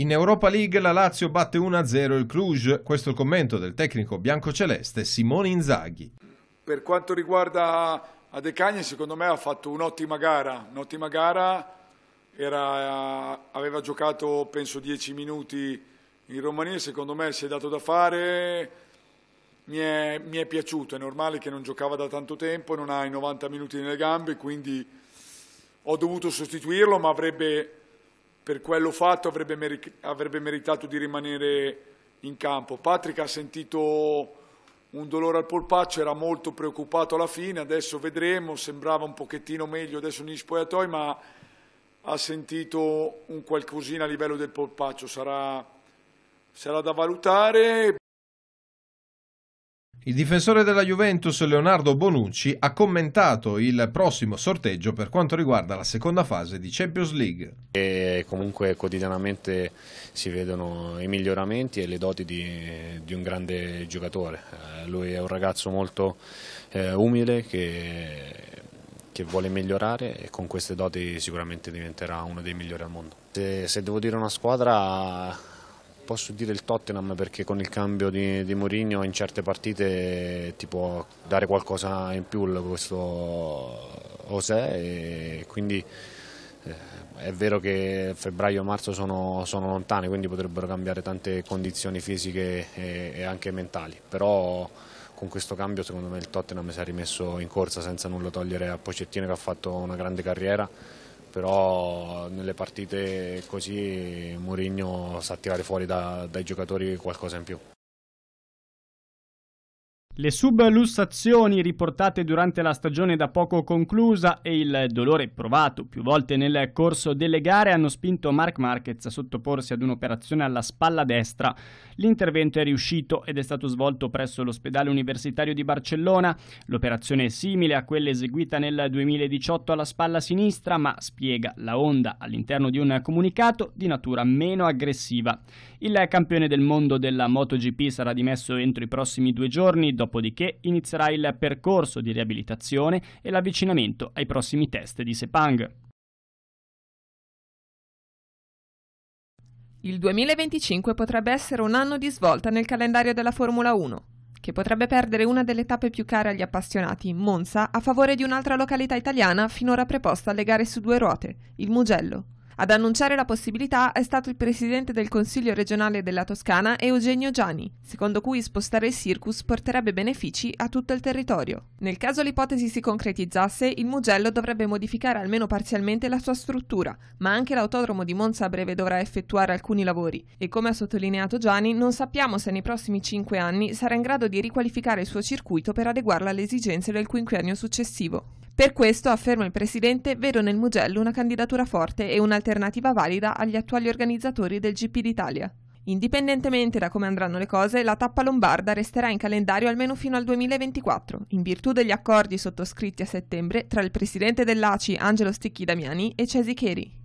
In Europa League la Lazio batte 1-0 il Cluj, questo è il commento del tecnico biancoceleste Simone Inzaghi. Per quanto riguarda De Cagni, secondo me ha fatto un'ottima gara, un'ottima gara, era, aveva giocato penso 10 minuti in Romania, secondo me si è dato da fare, mi è, mi è piaciuto, è normale che non giocava da tanto tempo, non ha i 90 minuti nelle gambe, quindi ho dovuto sostituirlo, ma avrebbe per quello fatto avrebbe, meri avrebbe meritato di rimanere in campo. Patrick ha sentito un dolore al polpaccio, era molto preoccupato alla fine, adesso vedremo, sembrava un pochettino meglio adesso negli spogliatoi, ma ha sentito un qualcosina a livello del polpaccio, sarà, sarà da valutare. Il difensore della Juventus Leonardo Bonucci ha commentato il prossimo sorteggio per quanto riguarda la seconda fase di Champions League. E comunque quotidianamente si vedono i miglioramenti e le doti di, di un grande giocatore. Eh, lui è un ragazzo molto eh, umile che che vuole migliorare e con queste doti sicuramente diventerà uno dei migliori al mondo. Se, se devo dire una squadra posso dire il Tottenham perché con il cambio di, di Mourinho in certe partite ti può dare qualcosa in più questo Osè e quindi eh, è vero che febbraio e marzo sono, sono lontani quindi potrebbero cambiare tante condizioni fisiche e, e, anche mentali però con questo cambio secondo me il Tottenham si è rimesso in corsa senza nulla togliere a Pocettino che ha fatto una grande carriera però nelle partite così Mourinho sa tirare fuori da, dai giocatori qualcosa in più. Le sublussazioni riportate durante la stagione da poco conclusa e il dolore provato più volte nel corso delle gare hanno spinto Mark Marquez a sottoporsi ad un'operazione alla spalla destra. L'intervento è riuscito ed è stato svolto presso l'ospedale universitario di Barcellona. L'operazione è simile a quella eseguita nel 2018 alla spalla sinistra, ma spiega la onda all'interno di un comunicato di natura meno aggressiva. Il campione del mondo della MotoGP sarà dimesso entro i prossimi due giorni dopo dopodiché inizierà il percorso di riabilitazione e l'avvicinamento ai prossimi test di Sepang. Il 2025 potrebbe essere un anno di svolta nel calendario della Formula 1, che potrebbe perdere una delle tappe più care agli appassionati, Monza, a favore di un'altra località italiana finora preposta alle gare su due ruote, il Mugello. Ad annunciare la possibilità è stato il presidente del Consiglio regionale della Toscana Eugenio Gianni, secondo cui spostare il circus porterebbe benefici a tutto il territorio. Nel caso l'ipotesi si concretizzasse, il Mugello dovrebbe modificare almeno parzialmente la sua struttura, ma anche l'autodromo di Monza a breve dovrà effettuare alcuni lavori e come ha sottolineato Gianni, non sappiamo se nei prossimi cinque anni sarà in grado di riqualificare il suo circuito per adeguarlo alle esigenze del quinquennio successivo. Per questo, afferma il Presidente, vedo nel Mugello una candidatura forte e un'alternativa valida agli attuali organizzatori del GP d'Italia. Indipendentemente da come andranno le cose, la tappa lombarda resterà in calendario almeno fino al 2024, in virtù degli accordi sottoscritti a settembre tra il presidente dell'ACI Angelo Sticchi Damiani e Cesi Cheri.